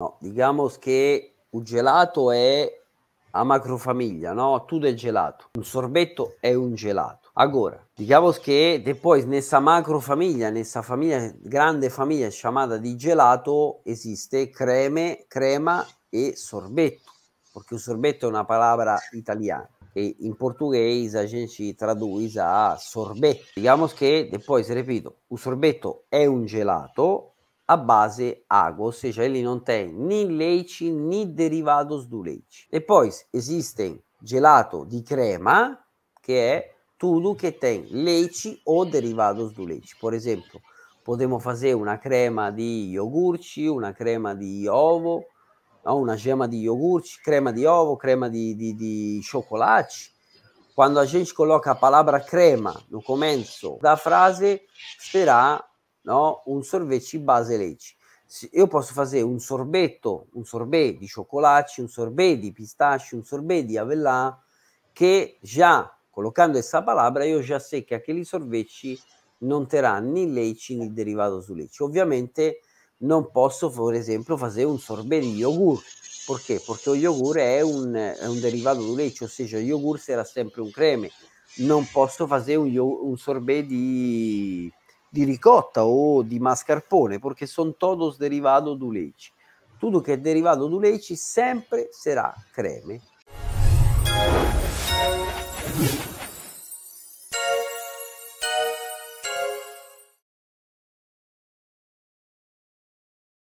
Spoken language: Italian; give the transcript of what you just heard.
No, digamos che un gelato è a macrofamiglia, no? Tudo è gelato. Un sorbetto è un gelato. Agora, diciamo che poi nessa macrofamiglia, nessa famiglia, grande famiglia chiamata di gelato, esiste creme, crema e sorbetto, perché un sorbetto è una parola italiana. E in portoghese a gente traduce a sorbetto. Diciamo che, depois, repito, un sorbetto è un gelato, a base água, ou seja, ele não tem nem leite, nem derivados do leite. Depois existem gelato de crema, que é tudo que tem leite ou derivados do leite. Por exemplo, podemos fazer uma crema de iogurte, uma crema de ovo, uma gema de iogurte, crema de ovo, crema de, de, de chocolate. Quando a gente coloca a palavra crema no começo da frase, será no? un sorvete base leite. Io posso fare un sorbetto, un sorbet di cioccolacci, un sorbet di pistacci, un sorbet de avelã, que já, colocando essa palavra, eu já sei que i sorvete non terranno nem leite nem derivato su leite. Ovviamente non posso, per esempio, fare un sorbet di yogurt. Perché? quê? Porque o iogurte é um, é um derivado do leite, ou cioè, seja, o sempre un creme. Non posso fare un, um sorbet de de ricota o di mascarpone, perché sono todos derivados do leci. Tutto che è derivato do leci sempre sarà creme.